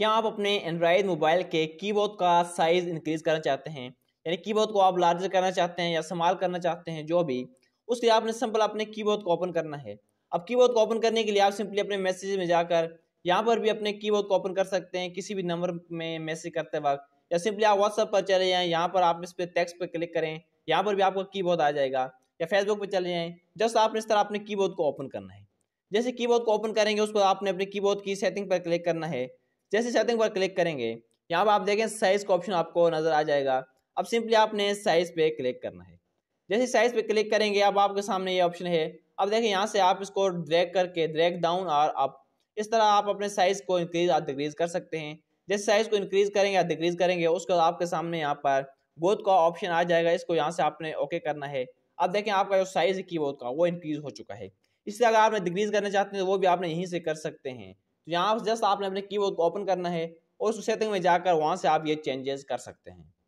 क्या आप अपने एंड्रॉयड मोबाइल के कीबोर्ड का साइज़ इंक्रीज़ करना चाहते हैं यानी कीबोर्ड को आप लार्जर करना चाहते हैं या संभाल करना चाहते हैं जो भी उसके लिए आपने सिंपल अपने कीबोर्ड को ओपन करना है अब कीबोर्ड को ओपन करने के लिए आप सिंपली अपने मैसेज में जाकर यहाँ पर भी अपने कीबोर्ड को ओपन कर सकते हैं किसी भी नंबर में मैसेज करते वक्त या सिंपली आप व्हाट्सअप पर चले जाएँ यहाँ पर आप इस पर टेक्स पर क्लिक करें यहाँ पर भी आपका की आ जाएगा या फेसबुक पर चले जाएँ जस्ट आपने इस तरह अपने की को ओपन करना है जैसे की को ओपन करेंगे उस पर आपने अपने की की सेटिंग पर क्लिक करना है जैसे चाहते हैं क्लिक करेंगे यहाँ पर आप देखें साइज़ का ऑप्शन आपको नज़र आ जाएगा अब सिंपली आपने साइज़ पे क्लिक करना है जैसे साइज़ पे क्लिक करेंगे अब आपके सामने ये ऑप्शन है अब देखें यहाँ से आप इसको ड्रैग करके ड्रैग डाउन और आप इस तरह आप अपने साइज़ को इंक्रीज और डिक्रीज़ कर सकते हैं जैसे साइज़ को इंक्रीज़ करेंगे या डिक्रीज़ करेंगे उसके आपके सामने यहाँ पर गोद का ऑप्शन आ जाएगा इसको यहाँ से आपने ओके करना है अब देखें आपका जो साइज़ की कीबोर्ड का वो इंक्रीज़ हो चुका है इसलिए अगर आपने डिक्रीज़ करना चाहते हैं तो वो भी आपने यहीं से कर सकते हैं यहाँ जस्ट आपने अपने कीबोर्ड को ओपन करना है और उस सेटिंग में जाकर वहाँ से आप ये चेंजेस कर सकते हैं